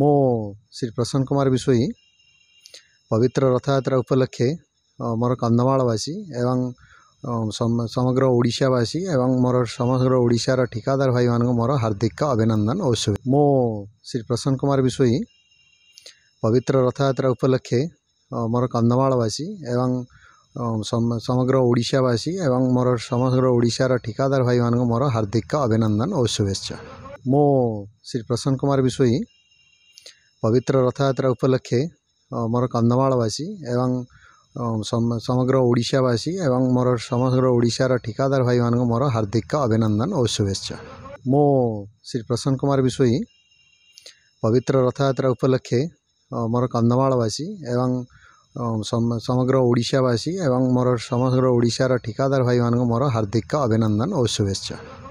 ମୁଁ ଶ୍ରୀ ପ୍ରସନ୍ନ କୁମାର ବିଶୋଇ ପବିତ୍ର ରଥଯାତ୍ରା ଉପଲକ୍ଷେ ମୋର କନ୍ଧମାଳବାସୀ ଏବଂ ସମଗ୍ର ଓଡ଼ିଶାବାସୀ ଏବଂ ମୋର ସମଗ୍ର ଓଡ଼ିଶାର ଠିକାଦାର ଭାଇମାନଙ୍କୁ ମୋର ହାର୍ଦ୍ଦିକ ଅଭିନନ୍ଦନ ଓ ଶୁଭେ ମୁଁ ଶ୍ରୀ ପ୍ରସନ୍ନ କୁମାର ବିଶୋଇ ପବିତ୍ର ରଥଯାତ୍ରା ଉପଲକ୍ଷେ ମୋର କନ୍ଧମାଳବାସୀ ଏବଂ ସମଗ୍ର ଓଡ଼ିଶାବାସୀ ଏବଂ ମୋର ସମଗ୍ର ଓଡ଼ିଶାର ଠିକାଦାର ଭାଇମାନଙ୍କୁ ମୋର ହାର୍ଦ୍ଦିକ ଅଭିନନ୍ଦନ ଓ ଶୁଭେଚ୍ଛା ମୁଁ ଶ୍ରୀ ପ୍ରସନ୍ନ କୁମାର ବିଶୋଇ ପବିତ୍ର ରଥଯାତ୍ରା ଉପଲକ୍ଷେ ମୋର କନ୍ଧମାଳବାସୀ ଏବଂ ସମଗ୍ର ଓଡ଼ିଶାବାସୀ ଏବଂ ମୋର ସମଗ୍ର ଓଡ଼ିଶାର ଠିକାଦାର ଭାଇମାନଙ୍କୁ ମୋର ହାର୍ଦ୍ଦିକ ଅଭିନନ୍ଦନ ଓ ଶୁଭେଚ୍ଛା ମୁଁ ଶ୍ରୀ ପ୍ରସନ୍ନ କୁମାର ବିଶୋଇ ପବିତ୍ର ରଥଯାତ୍ରା ଉପଲକ୍ଷେ ମୋର କନ୍ଧମାଳବାସୀ ଏବଂ ସମଗ୍ର ଓଡ଼ିଶାବାସୀ ଏବଂ ମୋର ସମଗ୍ର ଓଡ଼ିଶାର ଠିକାଦାର ଭାଇମାନଙ୍କୁ ମୋର ହାର୍ଦ୍ଦିକ ଅଭିନନ୍ଦନ ଓ ଶୁଭେଚ୍ଛା